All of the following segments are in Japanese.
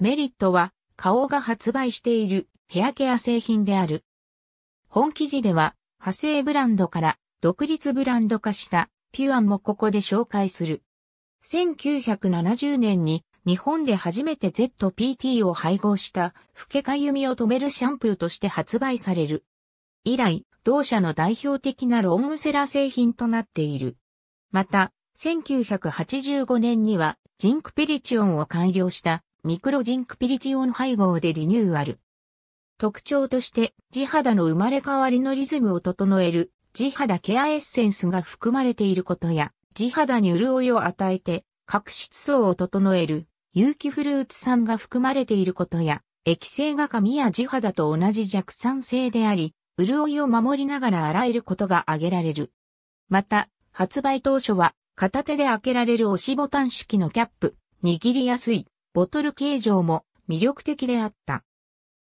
メリットは、花王が発売しているヘアケア製品である。本記事では、派生ブランドから独立ブランド化したピュアンもここで紹介する。1970年に日本で初めて ZPT を配合した吹けかゆみを止めるシャンプーとして発売される。以来、同社の代表的なロングセラー製品となっている。また、1985年にはジンクペリチオンを改良したミクロジンクピリチオン配合でリニューアル。特徴として、地肌の生まれ変わりのリズムを整える、地肌ケアエッセンスが含まれていることや、地肌に潤いを与えて、角質層を整える、有機フルーツ酸が含まれていることや、液性が髪や地肌と同じ弱酸性であり、潤いを守りながら洗えることが挙げられる。また、発売当初は、片手で開けられる押しボタン式のキャップ、握りやすい、ボトル形状も魅力的であった。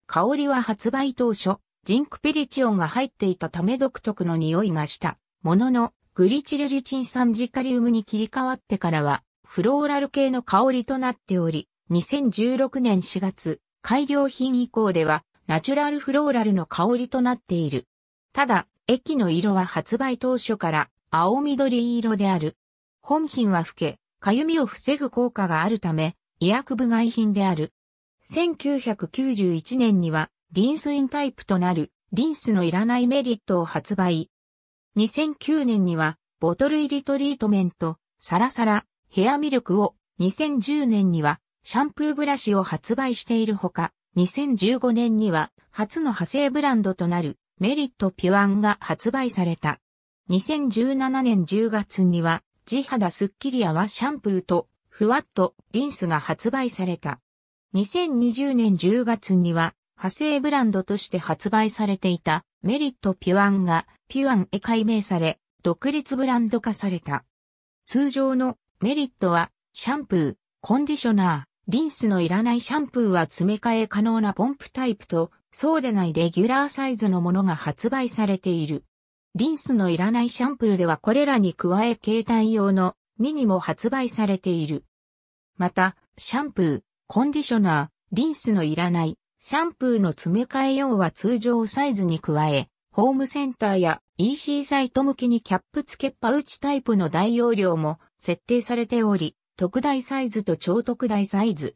香りは発売当初、ジンクペリチオンが入っていたため独特の匂いがした。ものの、グリチルリチン酸ジカリウムに切り替わってからは、フローラル系の香りとなっており、2016年4月、改良品以降では、ナチュラルフローラルの香りとなっている。ただ、液の色は発売当初から青緑色である。本品は老け、かゆみを防ぐ効果があるため、医薬部外品である。1991年には、リンスインタイプとなる、リンスのいらないメリットを発売。2009年には、ボトル入りトリートメント、サラサラ、ヘアミルクを、2010年には、シャンプーブラシを発売しているほか、2015年には、初の派生ブランドとなる、メリットピュアンが発売された。2017年10月には、地肌スッキリ泡シャンプーとふわっとリンスが発売された。2020年10月には、派生ブランドとして発売されていたメリットピュアンがピュアンへ改名され、独立ブランド化された。通常のメリットは、シャンプー、コンディショナー、リンスのいらないシャンプーは詰め替え可能なポンプタイプと、そうでないレギュラーサイズのものが発売されている。リンスのいらないシャンプーではこれらに加え携帯用のミニも発売されている。また、シャンプー、コンディショナー、リンスのいらない、シャンプーの詰め替え用は通常サイズに加え、ホームセンターや EC サイト向けにキャップ付けパウチタイプの大容量も設定されており、特大サイズと超特大サイズ。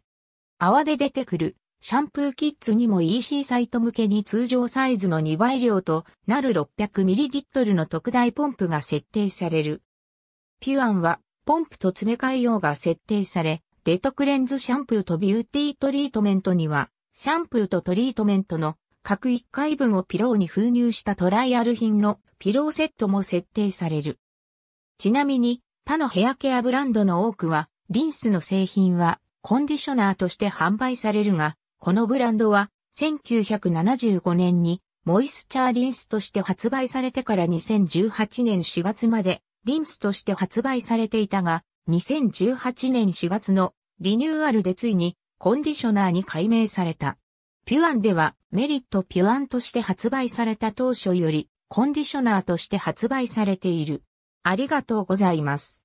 泡で出てくるシャンプーキッズにも EC サイト向けに通常サイズの2倍量となる 600ml の特大ポンプが設定される。ピュアンはポンプと詰め替え用が設定され、デトクレンズシャンプーとビューティートリートメントには、シャンプーとトリートメントの各1回分をピローに封入したトライアル品のピローセットも設定される。ちなみに、他のヘアケアブランドの多くは、リンスの製品はコンディショナーとして販売されるが、このブランドは1975年にモイスチャーリンスとして発売されてから2018年4月までリンスとして発売されていたが、2018年4月のリニューアルでついにコンディショナーに改名された。ピュアンではメリットピュアンとして発売された当初よりコンディショナーとして発売されている。ありがとうございます。